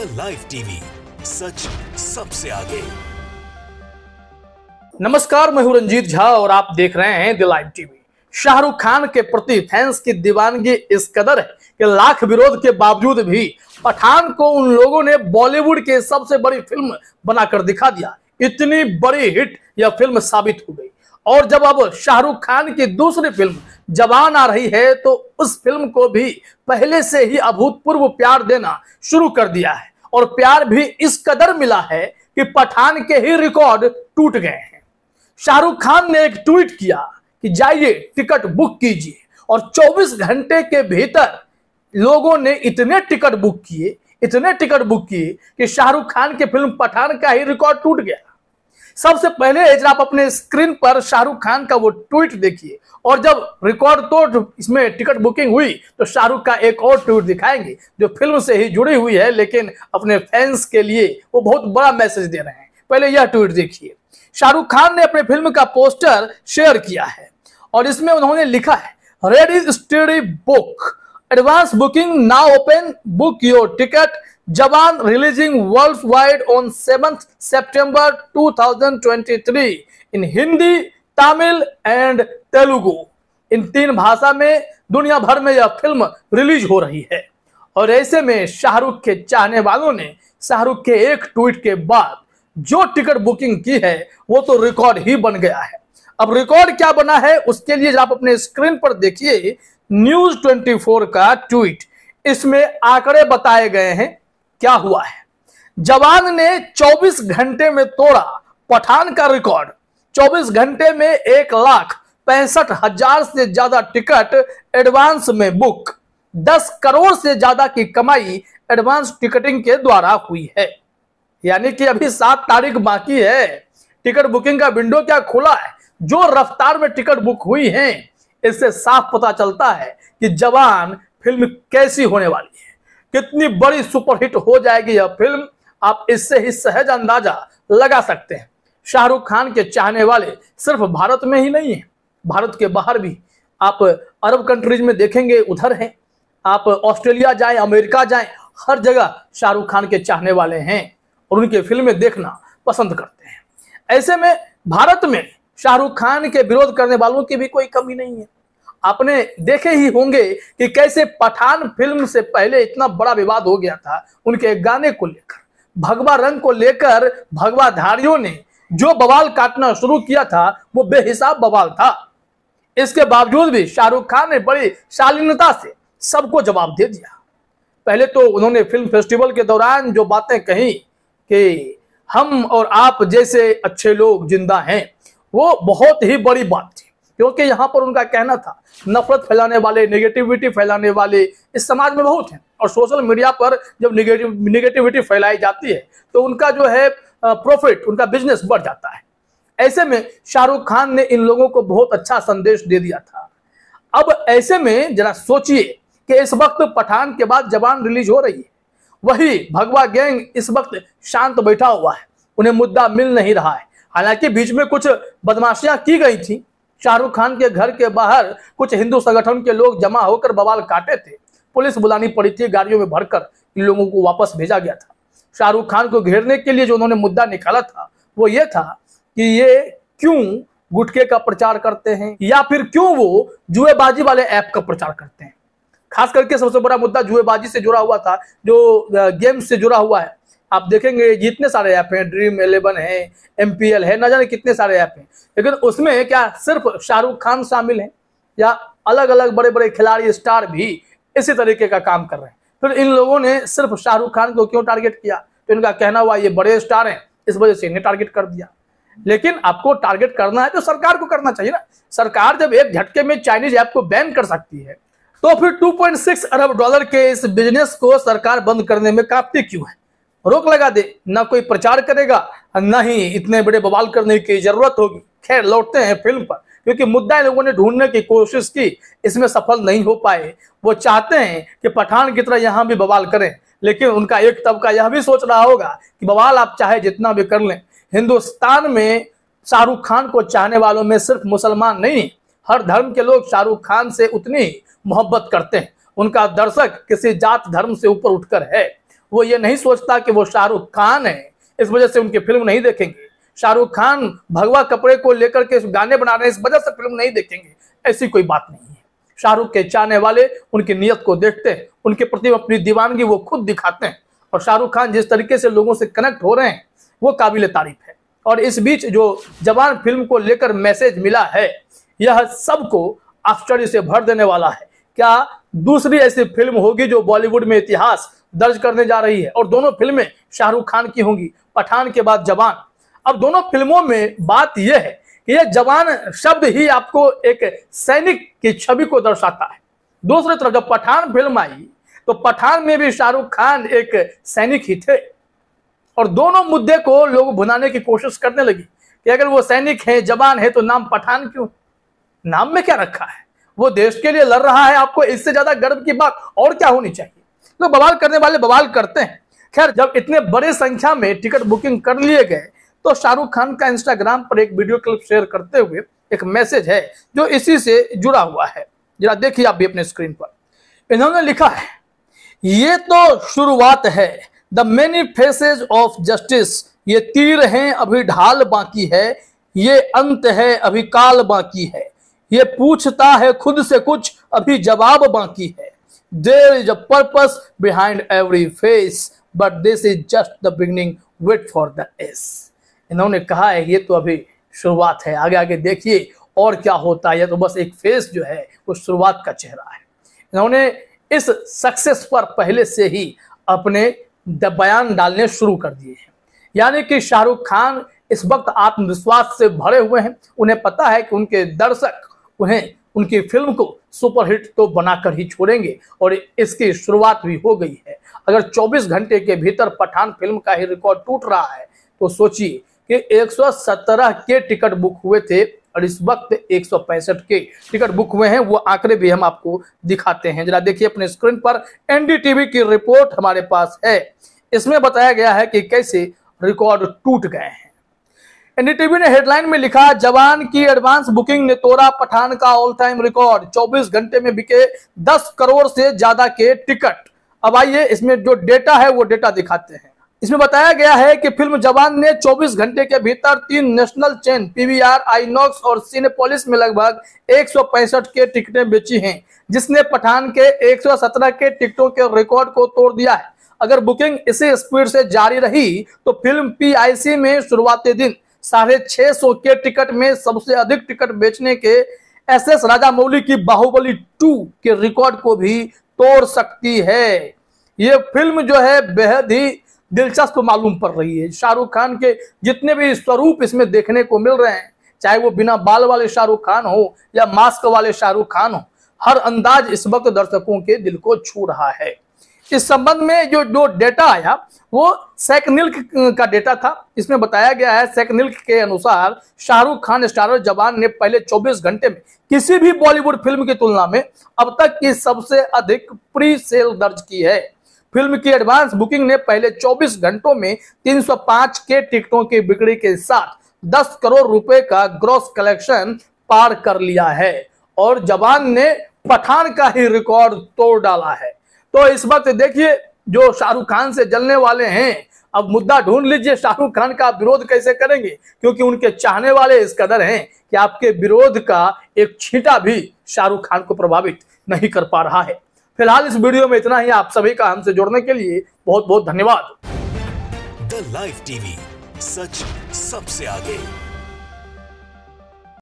the live TV सच सबसे आगे नमस्कार मैं हूं रंजीत झा और आप देख रहे हैं the live TV Shahrukh Khan के प्रति फैंस की दीवानगी इस कदर है कि लाख विरोध के बावजूद भी पठान को उन लोगों ने बॉलीवुड के सबसे बड़ी फिल्म बनाकर दिखा दिया इतनी बड़ी हिट यह फिल्म साबित हो गई और जब अब शाहरुख खान की दूसरी फिल्म जवान आ रही है तो उस फिल्म को भी पहले से ही अभूतपूर्व प्यार देना शुरू कर दिया है और प्यार भी इस कदर मिला है कि पठान के ही रिकॉर्ड टूट गए हैं शाहरुख खान ने एक ट्वीट किया कि जाइए टिकट बुक कीजिए और 24 घंटे के भीतर लोगों ने इतने टिकट बुक किए इतने टिकट बुक किए कि शाहरुख खान की फिल्म पठान का ही रिकॉर्ड टूट गया सबसे पहले एजर आप अपने स्क्रीन पर शाहरुख खान का वो ट्वीट देखिए और जब रिकॉर्ड तोड़ इसमें टिकट बुकिंग हुई तो शाहरुख का एक और ट्वीट दिखाएंगे जो फिल्म से ही जुड़ी हुई है लेकिन अपने फैंस के लिए वो बहुत बड़ा मैसेज दे रहे हैं पहले यह ट्वीट देखिए शाहरुख खान ने अपने फिल्म का पोस्टर शेयर किया है और इसमें उन्होंने लिखा है ready is steady book advance booking now open book your ticket Jawan releasing worldwide on 7th September 2023 in Hindi Tamil and Telugu in तीन भाषा में दुनिया भर में यह फिल्म रिलीज हो रही है और ऐसे में शाहरुख के चाहने वालों ने शाहरुख के एक ट्वीट के बाद जो टिकट बुकिंग की है वो तो रिकॉर्ड ही बन गया है अब रिकॉर्ड क्या बना है उसके लिए आप अपने स्क्रीन पर देखिए न्यूज 24 का ट्वीट इसमें आंकड़े बताए गए हैं क्या हुआ है जवान ने 24 घंटे में तोड़ा पठान का रिकॉर्ड 24 घंटे में एक लाख पैंसठ हजार से ज्यादा टिकट एडवांस में बुक 10 करोड़ से ज्यादा की कमाई एडवांस टिकटिंग के द्वारा हुई है यानी कि अभी सात तारीख बाकी है टिकट बुकिंग का विंडो क्या खुला है जो रफ्तार में टिकट बुक हुई है इससे साफ पता चलता है कि जवान फिल्म कैसी होने वाली है कितनी बड़ी सुपरहिट हो जाएगी यह फिल्म आप इससे ही सहज अंदाजा लगा सकते हैं शाहरुख खान के चाहने वाले सिर्फ भारत में ही नहीं है भारत के बाहर भी आप अरब कंट्रीज में देखेंगे उधर हैं आप ऑस्ट्रेलिया जाएं अमेरिका जाएं हर जगह शाहरुख खान के चाहने वाले हैं और उनकी फिल्में देखना पसंद करते हैं ऐसे में भारत में शाहरुख खान के विरोध करने वालों की भी कोई कमी नहीं है आपने देखे ही होंगे कि कैसे पठान फिल्म से पहले इतना बड़ा विवाद हो गया था उनके गाने को लेकर भगवा रंग को लेकर भगवा धारियों ने जो बवाल काटना शुरू किया था वो बेहिसाब बवाल था इसके बावजूद भी शाहरुख खान ने बड़ी शालीनता से सबको जवाब दे दिया पहले तो उन्होंने फिल्म फेस्टिवल के दौरान जो बातें कही कि हम और आप जैसे अच्छे लोग जिंदा हैं वो बहुत ही बड़ी बात थी क्योंकि यहाँ पर उनका कहना था नफरत फैलाने वाले नेगेटिविटी फैलाने वाले इस समाज में बहुत हैं और सोशल मीडिया पर जब निगेटिव निगेटिविटी फैलाई जाती है तो उनका जो है प्रॉफिट उनका बिजनेस बढ़ जाता है ऐसे में शाहरुख खान ने इन लोगों को बहुत अच्छा संदेश दे दिया था अब ऐसे में जरा सोचिए कि इस वक्त पठान के बाद जवान रिलीज हो रही है वही भगवा गैंग इस वक्त शांत बैठा हुआ है उन्हें मुद्दा मिल नहीं रहा है हालांकि बीच में कुछ बदमाशियां की गई थी शाहरुख खान के घर के बाहर कुछ हिंदू संगठन के लोग जमा होकर बवाल काटे थे पुलिस बुलानी पड़ी थी गाड़ियों में भरकर इन लोगों को वापस भेजा गया था शाहरुख खान को घेरने के लिए जो उन्होंने मुद्दा निकाला था वो ये था कि ये क्यों गुटके का प्रचार करते हैं या फिर क्यों वो जुएबाजी वाले ऐप का प्रचार करते हैं खास करके सबसे बड़ा मुद्दा जुएबाजी से जुड़ा हुआ था जो गेम से जुड़ा हुआ है आप देखेंगे जितने सारे ऐप हैं ड्रीम एलेवन है एम है ना जाने कितने सारे ऐप हैं लेकिन उसमें क्या सिर्फ शाहरुख खान शामिल हैं या अलग अलग बड़े बड़े खिलाड़ी स्टार भी इसी तरीके का काम कर रहे हैं फिर इन लोगों ने सिर्फ शाहरुख खान को क्यों टारगेट किया तो इनका कहना हुआ ये बड़े स्टार हैं इस वजह से इन्हें टारगेट कर दिया लेकिन आपको टारगेट करना है तो सरकार को करना चाहिए ना सरकार जब एक झटके में चाइनीज ऐप को बैन कर सकती है तो फिर 2.6 अरब डॉलर के इस बिजनेस को सरकार बंद करने में काफी क्यों है रोक लगा दे ना कोई प्रचार करेगा ना ही इतने बड़े बवाल करने की जरूरत होगी खैर लौटते हैं फिल्म पर क्योंकि मुद्दा लोगों ने ढूंढने की कोशिश की इसमें सफल नहीं हो पाए वो चाहते हैं कि पठान की तरह यहाँ भी बवाल करें लेकिन उनका एक तबका यह भी सोच रहा होगा कि बवाल आप चाहे जितना भी कर लें हिंदुस्तान में शाहरुख खान को चाहने वालों में सिर्फ मुसलमान नहीं हर धर्म के लोग शाहरुख खान से उतनी मोहब्बत करते हैं उनका दर्शक किसी जात धर्म से ऊपर उठकर है वो ये नहीं सोचता कि वो शाहरुख खान है इस वजह से उनकी फिल्म नहीं देखेंगे शाहरुख खान भगवा कपड़े को लेकर के गाने बना रहे हैं इस वजह से फिल्म नहीं देखेंगे ऐसी कोई बात नहीं है शाहरुख के चाहने वाले उनकी नीयत को देखते हैं उनके प्रति अपनी दीवानगी वो खुद दिखाते हैं और शाहरुख खान जिस तरीके से लोगों से कनेक्ट हो रहे हैं वो काबिल तारीफ है और इस बीच जो जवान फिल्म को लेकर मैसेज मिला है यह सबको आश्चर्य से भर देने वाला है क्या दूसरी ऐसी फिल्म होगी जो बॉलीवुड में इतिहास दर्ज करने जा रही है और दोनों फिल्में शाहरुख खान की होंगी पठान के बाद जवान अब दोनों फिल्मों में बात यह है कि यह जवान शब्द ही आपको एक सैनिक की छवि को दर्शाता है दूसरी तरफ जब पठान फिल्म आई तो पठान में भी शाहरुख खान एक सैनिक ही थे और दोनों मुद्दे को लोग भुनाने की कोशिश करने लगी कि अगर वो सैनिक है जवान है तो नाम पठान क्यों नाम में क्या रखा है वो देश के लिए लड़ रहा है आपको इससे ज्यादा गर्व की बात और क्या होनी चाहिए तो बवाल करने वाले बवाल करते हैं खैर जब इतने बड़े संख्या में टिकट बुकिंग कर लिए गए तो शाहरुख खान का इंस्टाग्राम पर एक वीडियो क्लिप शेयर करते हुए एक मैसेज है जो इसी से जुड़ा हुआ है जरा देखिए आप भी अपने स्क्रीन पर इन्होंने लिखा है ये तो शुरुआत है the many faces of justice ये तीर हैं अभी ढाल बाकी है ये अंत है अभी काल बाकी है ये पूछता है खुद से कुछ अभी जवाब बाकी है there is a purpose behind every face but this is just the beginning wait for the S इन्होंने कहा है ये तो अभी शुरुआत है आगे आगे देखिए और क्या होता है तो बस एक फेस जो है वो शुरुआत का चेहरा है इन्होंने इस सक्सेस पर पहले से ही अपने बयान डालने शुरू कर दिए हैं यानी कि शाहरुख खान इस वक्त आत्मविश्वास से भरे हुए हैं उन्हें पता है कि उनके दर्शक उन्हें उनकी फिल्म को सुपरहिट तो बनाकर ही छोड़ेंगे और इसकी शुरुआत भी हो गई है अगर 24 घंटे के भीतर पठान फिल्म का ही रिकॉर्ड टूट रहा है तो सोचिए कि 117 के टिकट बुक हुए थे और इस वक्त एक के टिकट बुक हुए हैं वो आंकड़े भी हम आपको दिखाते हैं जरा देखिए अपने स्क्रीन पर एनडीटीवी की रिपोर्ट हमारे पास है इसमें बताया गया है कि कैसे रिकॉर्ड टूट गए हैं एनडीटीवी ने हेडलाइन में लिखा जवान की एडवांस बुकिंग ने तोड़ा पठान का ऑल टाइम रिकॉर्ड 24 घंटे में बिके 10 करोड़ से ज्यादा के टिकट अब आइए इसमें जो डेटा है वो डेटा दिखाते हैं इसमें बताया गया है कि फिल्म जवान ने 24 घंटे के भीतर तीन नेशनल चेन पीवीआर, आईनॉक्स और सिनेपोलिस में लगभग एक के टिकटें बेची हैं जिसने पठान के एक के टिकटों के रिकॉर्ड को तोड़ दिया है अगर बुकिंग इसी स्पीड से जारी रही तो फिल्म पीआईसी में शुरुआती दिन साढ़े छह सौ के टिकट में सबसे अधिक टिकट बेचने के एस एस राजा मौली की बाहुबली टू के रिकॉर्ड को भी तोड़ सकती है ये फिल्म जो है बेहद ही दिलचस्प मालूम पड़ रही है शाहरुख खान के जितने भी स्वरूप इसमें देखने को मिल रहे हैं चाहे वो बिना बाल वाले शाहरुख खान हो या मास्क वाले शाहरुख खान हो हर अंदाज इस वक्त दर्शकों के दिल को छू रहा है इस संबंध में जो जो डेटा आया वो सेकनिल्क का डेटा था इसमें बताया गया है सेकनिल्क के अनुसार शाहरुख खान स्टारर जवान ने पहले 24 घंटे में किसी भी बॉलीवुड फिल्म की तुलना में अब तक की सबसे अधिक प्री सेल दर्ज की है फिल्म की एडवांस बुकिंग ने पहले 24 घंटों में 305 के टिकटों की बिक्री के साथ 10 करोड़ रुपए का ग्रॉस कलेक्शन पार कर लिया है और जवान ने पठान का ही रिकॉर्ड तोड़ डाला है तो इस वक्त देखिए जो शाहरुख खान से जलने वाले हैं अब मुद्दा ढूंढ लीजिए शाहरुख खान का आप विरोध कैसे करेंगे क्योंकि उनके चाहने वाले इस कदर हैं कि आपके विरोध का एक छीटा भी शाहरुख खान को प्रभावित नहीं कर पा रहा है फिलहाल इस वीडियो में इतना ही आप सभी का हमसे जुड़ने के लिए बहुत बहुत धन्यवाद द लाइफ टीवी सच सबसे आगे